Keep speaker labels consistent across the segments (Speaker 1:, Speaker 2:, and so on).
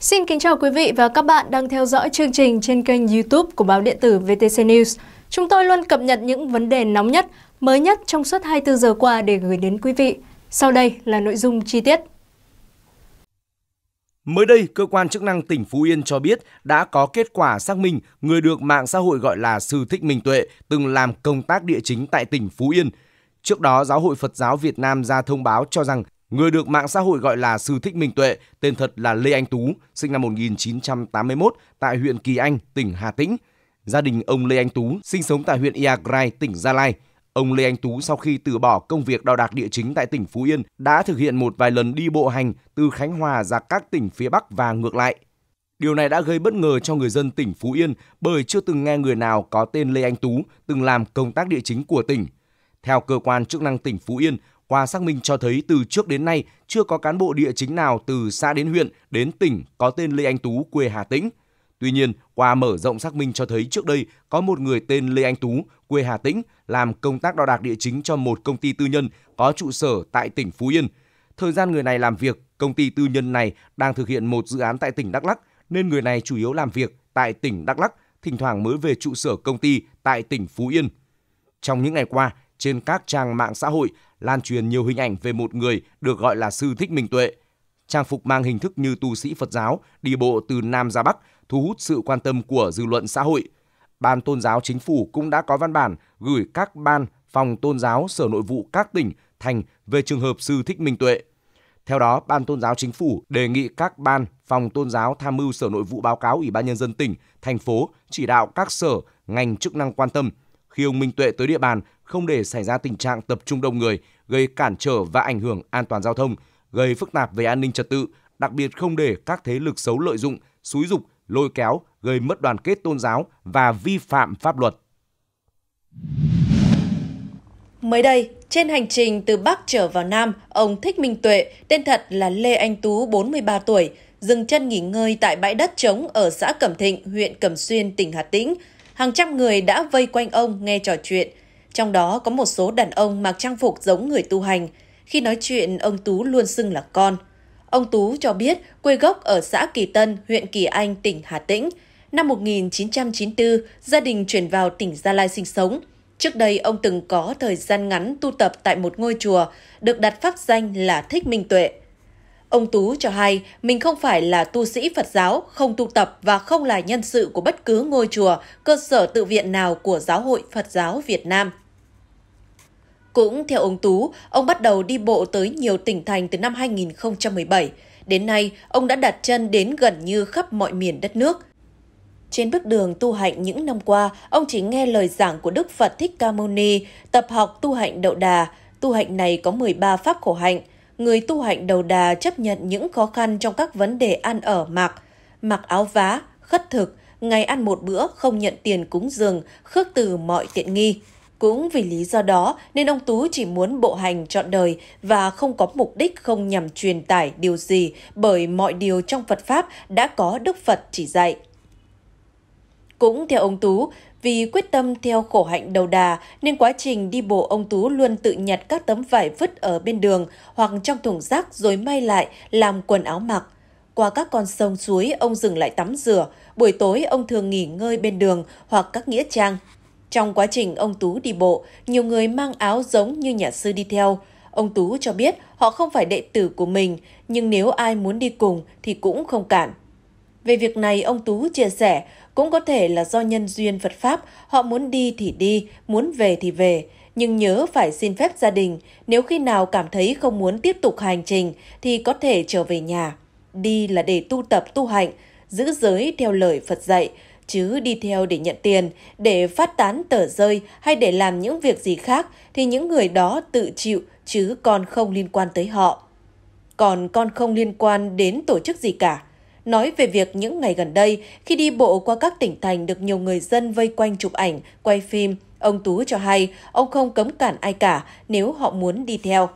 Speaker 1: Xin kính chào quý vị và các bạn đang theo dõi chương trình trên kênh YouTube của báo điện tử VTC News. Chúng tôi luôn cập nhật những vấn đề nóng nhất, mới nhất trong suốt 24 giờ qua để gửi đến quý vị. Sau đây là nội dung chi tiết.
Speaker 2: Mới đây, cơ quan chức năng tỉnh Phú Yên cho biết đã có kết quả xác minh người được mạng xã hội gọi là Sư Thích Minh Tuệ từng làm công tác địa chính tại tỉnh Phú Yên. Trước đó, Giáo hội Phật giáo Việt Nam ra thông báo cho rằng Người được mạng xã hội gọi là Sư Thích Minh Tuệ, tên thật là Lê Anh Tú, sinh năm 1981 tại huyện Kỳ Anh, tỉnh Hà Tĩnh. Gia đình ông Lê Anh Tú sinh sống tại huyện Iagrai, tỉnh Gia Lai. Ông Lê Anh Tú sau khi từ bỏ công việc đo đạc địa chính tại tỉnh Phú Yên đã thực hiện một vài lần đi bộ hành từ Khánh Hòa ra các tỉnh phía Bắc và ngược lại. Điều này đã gây bất ngờ cho người dân tỉnh Phú Yên bởi chưa từng nghe người nào có tên Lê Anh Tú từng làm công tác địa chính của tỉnh. Theo cơ quan chức năng tỉnh Phú Yên, qua xác minh cho thấy từ trước đến nay chưa có cán bộ địa chính nào từ xã đến huyện đến tỉnh có tên Lê Anh Tú quê Hà Tĩnh. Tuy nhiên, qua mở rộng xác minh cho thấy trước đây có một người tên Lê Anh Tú quê Hà Tĩnh làm công tác đo đạc địa chính cho một công ty tư nhân có trụ sở tại tỉnh Phú Yên. Thời gian người này làm việc, công ty tư nhân này đang thực hiện một dự án tại tỉnh Đắk Lắk nên người này chủ yếu làm việc tại tỉnh Đắk Lắk, thỉnh thoảng mới về trụ sở công ty tại tỉnh Phú Yên. Trong những ngày qua, trên các trang mạng xã hội lan truyền nhiều hình ảnh về một người được gọi là sư Thích Minh Tuệ. Trang phục mang hình thức như tu sĩ Phật giáo, đi bộ từ Nam ra Bắc, thu hút sự quan tâm của dư luận xã hội. Ban Tôn giáo Chính phủ cũng đã có văn bản gửi các ban, phòng tôn giáo, sở nội vụ các tỉnh, thành về trường hợp sư Thích Minh Tuệ. Theo đó, Ban Tôn giáo Chính phủ đề nghị các ban, phòng tôn giáo tham mưu Sở Nội vụ báo cáo Ủy ban Nhân dân tỉnh, thành phố chỉ đạo các sở, ngành chức năng quan tâm khi ông Minh Tuệ tới địa bàn không để xảy ra tình trạng tập trung đông người gây cản trở và ảnh hưởng an toàn giao thông, gây phức tạp về an ninh trật tự, đặc biệt không để các thế lực xấu lợi dụng, xúi dục, lôi kéo, gây mất đoàn kết tôn giáo và vi phạm pháp luật.
Speaker 1: Mới đây, trên hành trình từ Bắc trở vào Nam, ông Thích Minh Tuệ, tên thật là Lê Anh Tú, 43 tuổi, dừng chân nghỉ ngơi tại bãi đất trống ở xã Cẩm Thịnh, huyện Cẩm Xuyên, tỉnh Hà Tĩnh – hàng trăm người đã vây quanh ông nghe trò chuyện. Trong đó có một số đàn ông mặc trang phục giống người tu hành. Khi nói chuyện, ông Tú luôn xưng là con. Ông Tú cho biết quê gốc ở xã Kỳ Tân, huyện Kỳ Anh, tỉnh Hà Tĩnh. Năm 1994, gia đình chuyển vào tỉnh Gia Lai sinh sống. Trước đây, ông từng có thời gian ngắn tu tập tại một ngôi chùa, được đặt pháp danh là Thích Minh Tuệ. Ông Tú cho hay mình không phải là tu sĩ Phật giáo, không tu tập và không là nhân sự của bất cứ ngôi chùa, cơ sở tự viện nào của Giáo hội Phật giáo Việt Nam. Cũng theo ông Tú, ông bắt đầu đi bộ tới nhiều tỉnh thành từ năm 2017. Đến nay, ông đã đặt chân đến gần như khắp mọi miền đất nước. Trên bước đường tu hạnh những năm qua, ông chỉ nghe lời giảng của Đức Phật Thích Ca Mâu Ni, tập học tu hạnh đậu đà. Tu hạnh này có 13 pháp khổ hạnh – người tu hạnh đầu đà chấp nhận những khó khăn trong các vấn đề ăn ở mặc, mặc áo vá, khất thực, ngày ăn một bữa không nhận tiền cúng dường, khước từ mọi tiện nghi. Cũng vì lý do đó nên ông Tú chỉ muốn bộ hành trọn đời và không có mục đích không nhằm truyền tải điều gì bởi mọi điều trong Phật Pháp đã có Đức Phật chỉ dạy. Cũng theo ông Tú, vì quyết tâm theo khổ hạnh đầu đà nên quá trình đi bộ ông Tú luôn tự nhặt các tấm vải vứt ở bên đường hoặc trong thùng rác rồi may lại làm quần áo mặc. Qua các con sông suối ông dừng lại tắm rửa, buổi tối ông thường nghỉ ngơi bên đường hoặc các nghĩa trang. Trong quá trình ông Tú đi bộ, nhiều người mang áo giống như nhà sư đi theo. Ông Tú cho biết họ không phải đệ tử của mình, nhưng nếu ai muốn đi cùng thì cũng không cản. Về việc này, ông Tú chia sẻ, cũng có thể là do nhân duyên Phật Pháp, họ muốn đi thì đi, muốn về thì về. Nhưng nhớ phải xin phép gia đình, nếu khi nào cảm thấy không muốn tiếp tục hành trình thì có thể trở về nhà. Đi là để tu tập tu hạnh, giữ giới theo lời Phật dạy, chứ đi theo để nhận tiền, để phát tán tờ rơi hay để làm những việc gì khác thì những người đó tự chịu chứ con không liên quan tới họ. Còn con không liên quan đến tổ chức gì cả nói về việc những ngày gần đây, khi đi bộ qua các tỉnh thành được nhiều người dân vây quanh chụp ảnh, quay phim, ông Tú cho hay ông không cấm cản ai cả nếu họ muốn đi theo.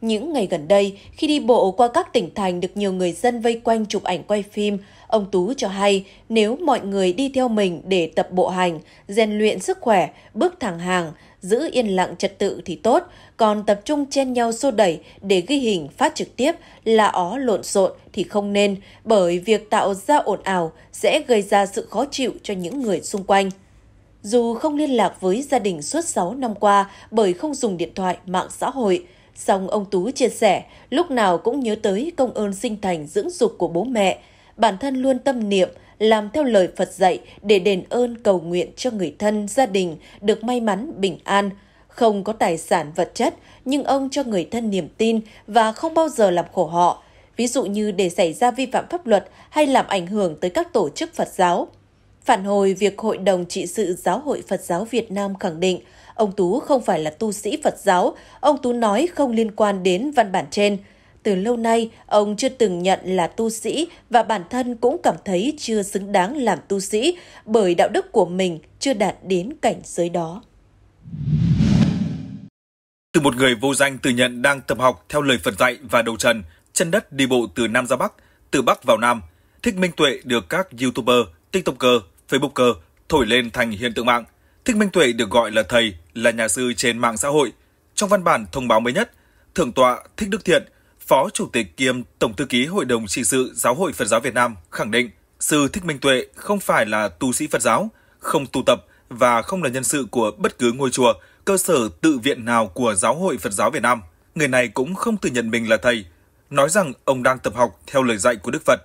Speaker 1: Những ngày gần đây, khi đi bộ qua các tỉnh thành được nhiều người dân vây quanh chụp ảnh quay phim, ông Tú cho hay nếu mọi người đi theo mình để tập bộ hành, rèn luyện sức khỏe, bước thẳng hàng, giữ yên lặng trật tự thì tốt, còn tập trung chen nhau xô đẩy để ghi hình phát trực tiếp là ó lộn xộn thì không nên, bởi việc tạo ra ồn ào sẽ gây ra sự khó chịu cho những người xung quanh. Dù không liên lạc với gia đình suốt 6 năm qua bởi không dùng điện thoại, mạng xã hội, song ông Tú chia sẻ lúc nào cũng nhớ tới công ơn sinh thành dưỡng dục của bố mẹ, bản thân luôn tâm niệm – làm theo lời Phật dạy để đền ơn cầu nguyện cho người thân, gia đình được may mắn, bình an. Không có tài sản vật chất, nhưng ông cho người thân niềm tin và không bao giờ làm khổ họ, ví dụ như để xảy ra vi phạm pháp luật hay làm ảnh hưởng tới các tổ chức Phật giáo. Phản hồi việc Hội đồng trị sự Giáo hội Phật giáo Việt Nam khẳng định, ông Tú không phải là tu sĩ Phật giáo, ông Tú nói không liên quan đến văn bản trên – từ lâu nay, ông chưa từng nhận là tu sĩ và bản thân cũng cảm thấy chưa xứng đáng làm tu sĩ bởi đạo đức của mình chưa đạt đến cảnh giới đó.
Speaker 3: Từ một người vô danh tự nhận đang tập học theo lời Phật dạy và đầu trần, chân đất đi bộ từ Nam ra Bắc, từ Bắc vào Nam, Thích Minh Tuệ được các YouTuber, TikToker, Facebooker thổi lên thành hiện tượng mạng. Thích Minh Tuệ được gọi là thầy, là nhà sư trên mạng xã hội. Trong văn bản thông báo mới nhất, Thượng tọa Thích Đức Thiện – Phó Chủ tịch kiêm Tổng thư ký Hội đồng trị sự Giáo hội Phật giáo Việt Nam khẳng định Sư Thích Minh Tuệ không phải là tu sĩ Phật giáo, không tu tập và không là nhân sự của bất cứ ngôi chùa, cơ sở tự viện nào của Giáo hội Phật giáo Việt Nam. Người này cũng không tự nhận mình là thầy, nói rằng ông đang tập học theo lời dạy của Đức Phật.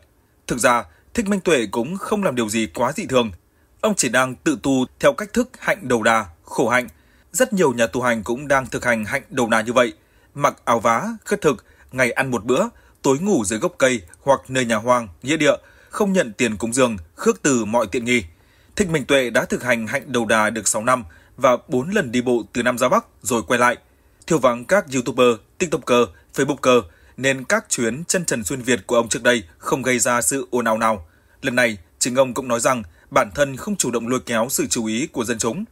Speaker 3: Thực ra, Thích Minh Tuệ cũng không làm điều gì quá dị thường. Ông chỉ đang tự tu theo cách thức hạnh đầu đà, khổ hạnh. Rất nhiều nhà tu hành cũng đang thực hành hạnh đầu đà như vậy, mặc áo vá, khất thực – ngày ăn một bữa, tối ngủ dưới gốc cây hoặc nơi nhà hoang, nghĩa địa, không nhận tiền cúng dường, khước từ mọi tiện nghi. Thích Minh Tuệ đã thực hành hạnh đầu đà được 6 năm và 4 lần đi bộ từ Nam ra Bắc rồi quay lại. Thiêu vắng các YouTuber, TikToker, Facebooker nên các chuyến chân trần xuyên Việt của ông trước đây không gây ra sự ồn ào nào. Lần này, chính ông cũng nói rằng bản thân không chủ động lôi kéo sự chú ý của dân chúng.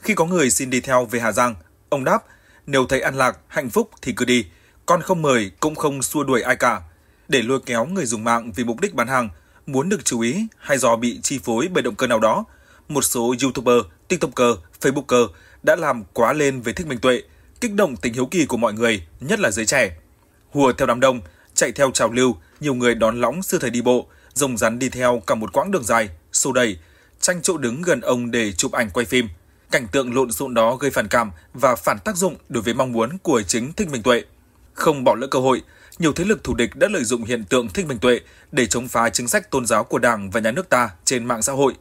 Speaker 3: Khi có người xin đi theo về Hà Giang, ông đáp, nếu thấy an lạc, hạnh phúc thì cứ đi, con không mời cũng không xua đuổi ai cả, để lôi kéo người dùng mạng vì mục đích bán hàng, muốn được chú ý hay do bị chi phối bởi động cơ nào đó. Một số YouTuber, TikToker, Facebooker đã làm quá lên về thích minh tuệ, kích động tình hiếu kỳ của mọi người, nhất là giới trẻ. Hùa theo đám đông, chạy theo trào lưu, nhiều người đón lõng xưa thời đi bộ, rồng rắn đi theo cả một quãng đường dài, xô đẩy, tranh chỗ đứng gần ông để chụp ảnh quay phim. Cảnh tượng lộn xộn đó gây phản cảm và phản tác dụng đối với mong muốn của chính Thích Minh Tuệ. Không bỏ lỡ cơ hội, nhiều thế lực thù địch đã lợi dụng hiện tượng Thích Minh Tuệ để chống phá chính sách tôn giáo của Đảng và nhà nước ta trên mạng xã hội.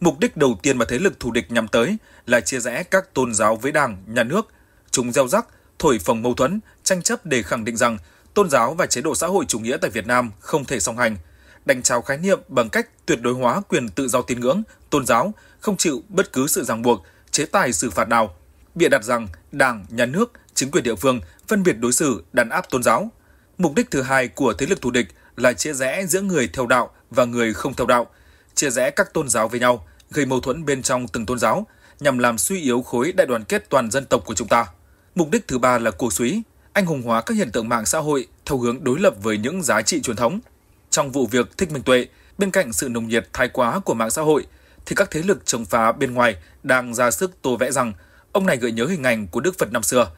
Speaker 3: Mục đích đầu tiên mà thế lực thù địch nhắm tới là chia rẽ các tôn giáo với Đảng, nhà nước. Chúng gieo rắc, thổi phồng mâu thuẫn, tranh chấp để khẳng định rằng tôn giáo và chế độ xã hội chủ nghĩa tại Việt Nam không thể song hành, đánh trao khái niệm bằng cách tuyệt đối hóa quyền tự do tín ngưỡng, tôn giáo, không chịu bất cứ sự ràng buộc, chế tài xử phạt nào – bịa đặt rằng Đảng, Nhà nước, chính quyền địa phương phân biệt đối xử, đàn áp tôn giáo. Mục đích thứ hai của thế lực thù địch là chia rẽ giữa người theo đạo và người không theo đạo, chia rẽ các tôn giáo với nhau, gây mâu thuẫn bên trong từng tôn giáo, nhằm làm suy yếu khối đại đoàn kết toàn dân tộc của chúng ta. Mục đích thứ ba là cổ suý, anh hùng hóa các hiện tượng mạng xã hội theo hướng đối lập với những giá trị truyền thống. Trong vụ việc Thích Minh Tuệ, bên cạnh sự nồng nhiệt thái quá của mạng xã hội, thì các thế lực chống phá bên ngoài đang ra sức tô vẽ rằng Ông này gợi nhớ hình ảnh của Đức Phật năm xưa.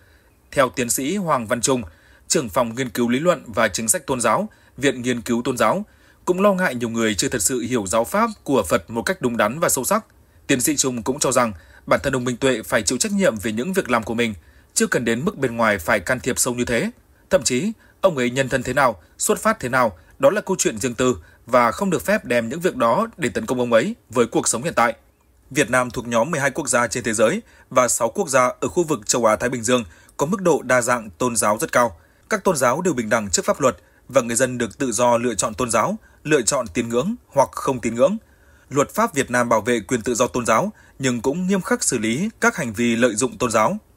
Speaker 3: Theo tiến sĩ Hoàng Văn Trung, trưởng phòng nghiên cứu lý luận và chính sách tôn giáo, Viện Nghiên cứu Tôn giáo, cũng lo ngại nhiều người chưa thật sự hiểu giáo pháp của Phật một cách đúng đắn và sâu sắc. Tiến sĩ Trung cũng cho rằng bản thân ông Minh Tuệ phải chịu trách nhiệm về những việc làm của mình, chưa cần đến mức bên ngoài phải can thiệp sâu như thế. Thậm chí, ông ấy nhân thân thế nào, xuất phát thế nào, đó là câu chuyện riêng tư và không được phép đem những việc đó để tấn công ông ấy với cuộc sống hiện tại. Việt Nam thuộc nhóm 12 quốc gia trên thế giới và 6 quốc gia ở khu vực châu Á-Thái Bình Dương có mức độ đa dạng tôn giáo rất cao. Các tôn giáo đều bình đẳng trước pháp luật và người dân được tự do lựa chọn tôn giáo, lựa chọn tín ngưỡng hoặc không tín ngưỡng. Luật pháp Việt Nam bảo vệ quyền tự do tôn giáo nhưng cũng nghiêm khắc xử lý các hành vi lợi dụng tôn giáo.